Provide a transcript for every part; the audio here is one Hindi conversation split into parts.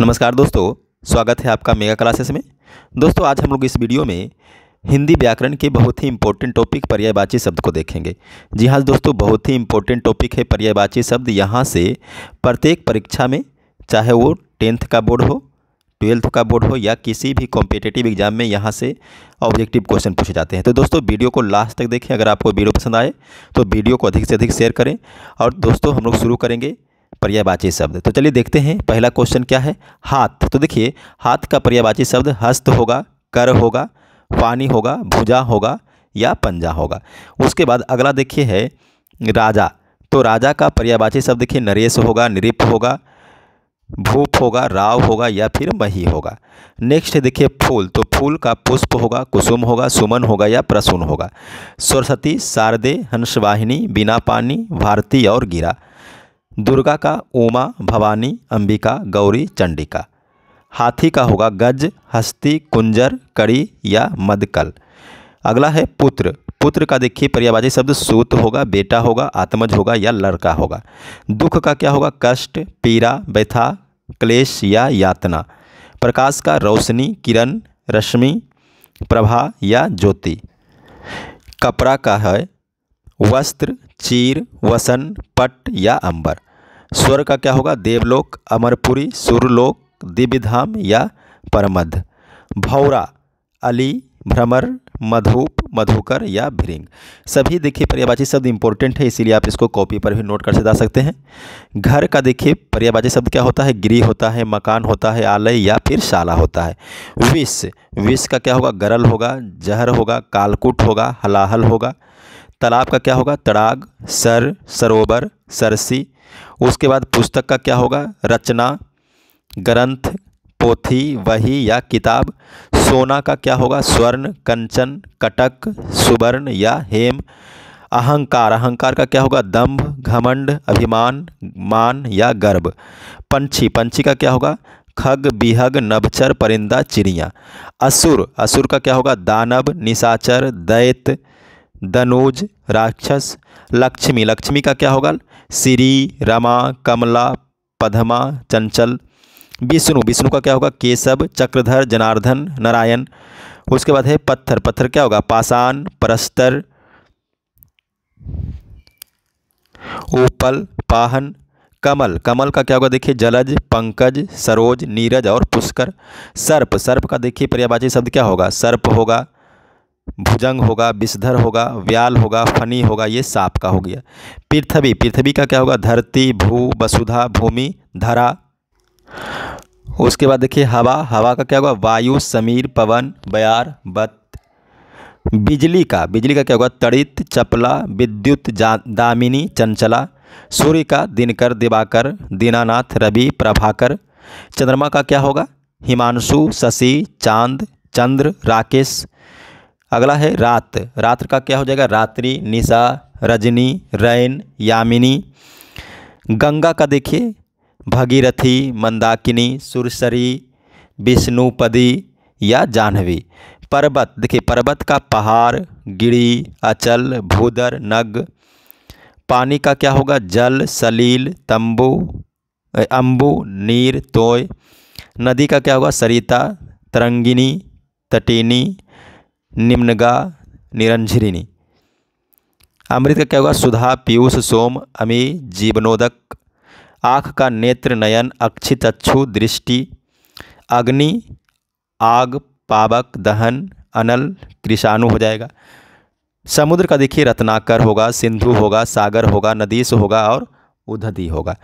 नमस्कार दोस्तों स्वागत है आपका मेगा क्लासेस में दोस्तों आज हम लोग इस वीडियो में हिंदी व्याकरण के बहुत ही इंपॉर्टेंट टॉपिक पर्यायवाची शब्द को देखेंगे जी हाँ दोस्तों बहुत ही इंपॉर्टेंट टॉपिक है पर्यायवाची शब्द यहाँ से प्रत्येक परीक्षा में चाहे वो टेंथ का बोर्ड हो ट्वेल्थ का बोर्ड हो या किसी भी कॉम्पिटेटिव एग्जाम में यहाँ से ऑब्जेक्टिव क्वेश्चन पूछे जाते हैं तो दोस्तों वीडियो को लास्ट तक देखें अगर आपको वीडियो पसंद आए तो वीडियो को अधिक से अधिक शेयर करें और दोस्तों हम लोग शुरू करेंगे पर्यायवाची शब्द तो चलिए देखते हैं पहला क्वेश्चन क्या है हाथ तो देखिए हाथ का पर्यायवाची शब्द हस्त होगा कर होगा पानी होगा भुजा होगा या पंजा होगा उसके बाद अगला देखिए है राजा तो राजा का पर्यायवाची शब्द देखिए नरेश होगा निरिप होगा भूप होगा राव होगा या फिर मही होगा नेक्स्ट देखिए फूल तो फूल का पुष्प होगा कुसुम होगा सुमन होगा या प्रसून होगा सरस्वती शारदे हंसवाहिनी बिना पानी भारती और गिरा दुर्गा का उमा भवानी अंबिका गौरी चंडिका हाथी का होगा गज हस्ती कुंजर कड़ी या मदकल अगला है पुत्र पुत्र का देखिए पर्यावाची शब्द सूत होगा बेटा होगा आत्मज होगा या लड़का होगा दुख का क्या होगा कष्ट पीरा व्यथा क्लेश या यातना प्रकाश का रोशनी किरण रश्मि प्रभा या ज्योति कपड़ा का है वस्त्र चीर वसन पट या अंबर स्वर का क्या होगा देवलोक अमरपुरी दिव्य दिव्यधाम या परमध भौरा अली भ्रमर मधुप मधुकर या भृंग सभी देखिए पर्यावाची शब्द इंपॉर्टेंट है इसीलिए आप इसको कॉपी पर भी नोट कर से जा सकते हैं घर का देखिए पर्यावाची शब्द क्या होता है गृह होता है मकान होता है आलय या फिर शाला होता है विष विष का क्या होगा गरल होगा जहर होगा कालकुट होगा हलाहल होगा तालाब का क्या होगा तड़ाग सर सरोवर सरसी उसके बाद पुस्तक का क्या होगा रचना ग्रंथ पोथी वही या किताब सोना का क्या होगा स्वर्ण कंचन कटक सुवर्ण या हेम अहंकार अहंकार का क्या होगा दंभ घमंड अभिमान मान या गर्व पंछी पंछी का क्या होगा खग बिहग नभचर परिंदा चिड़िया असुर असुर का क्या होगा दानव निशाचर दैत दनुज राक्षस लक्ष्मी लक्ष्मी का क्या होगा श्री रमा कमला पद्मा चंचल विष्णु विष्णु का क्या होगा केशव चक्रधर जनार्दन नारायण उसके बाद है पत्थर पत्थर क्या होगा पाषाण परस्तर ओपल पाहन कमल कमल का क्या होगा देखिए जलज पंकज सरोज नीरज और पुष्कर सर्प सर्प का देखिए पर्यावाची शब्द क्या होगा सर्प होगा भुजंग होगा विषधर होगा व्याल होगा फनी होगा ये सांप का हो गया पृथ्वी पृथ्वी का क्या होगा धरती भू वसुधा भूमि धरा उसके बाद देखिए हवा हवा का क्या होगा वायु समीर पवन बयार बत बिजली का बिजली का क्या होगा तड़ित चपला विद्युत दामिनी चंचला सूर्य का दिनकर दिवाकर दीनानाथ रवि प्रभाकर चंद्रमा का क्या होगा हिमांशु शशि चांद चंद्र राकेश अगला है रात रात्र का क्या हो जाएगा रात्रि निशा रजनी रैन यामिनी गंगा का देखिए भगीरथी मंदाकिनी सुरसरी विष्णुपदी या जाह्नवी पर्वत देखिए पर्वत का पहाड़ गिरी अचल भूदर नग पानी का क्या होगा जल सलील तंबू अम्बू नीर तोय नदी का क्या होगा सरिता तरंगिनी तटिनी निम्नगा निरंजरिणी अमृत का क्या होगा सुधा पीयूष सोम अमी जीवनोदक आँख का नेत्र नयन अक्षित अक्षु दृष्टि अग्नि आग पावक दहन अनल कृषाणु हो जाएगा समुद्र का देखिए रत्नाकर होगा सिंधु होगा सागर होगा नदीस होगा और उधदी होगा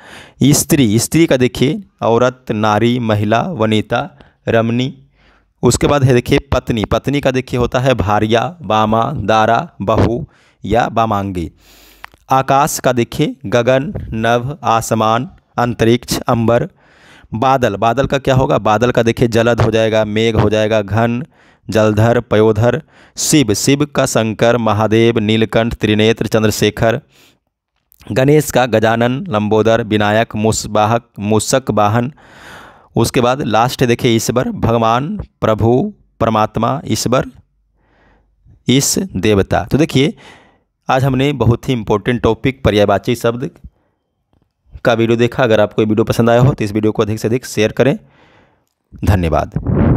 स्त्री स्त्री का देखिए औरत नारी महिला वनिता रमनी उसके बाद है देखिए पत्नी पत्नी का देखिए होता है भारिया बामा दारा बहू या बामांगी आकाश का देखिए गगन नभ आसमान अंतरिक्ष अंबर बादल बादल का क्या होगा बादल का देखिए जलद हो जाएगा मेघ हो जाएगा घन जलधर पयोधर शिव शिव का शंकर महादेव नीलकंठ त्रिनेत्र चंद्रशेखर गणेश का गजानन लंबोदर विनायक मुसबाहक मूसक वाहन उसके बाद लास्ट है देखिए ईश्वर भगवान प्रभु परमात्मा ईश्वर इस देवता तो देखिए आज हमने बहुत ही इंपॉर्टेंट टॉपिक पर्यायवाची शब्द का वीडियो देखा अगर आपको ये वीडियो पसंद आया हो तो इस वीडियो को अधिक से अधिक शेयर करें धन्यवाद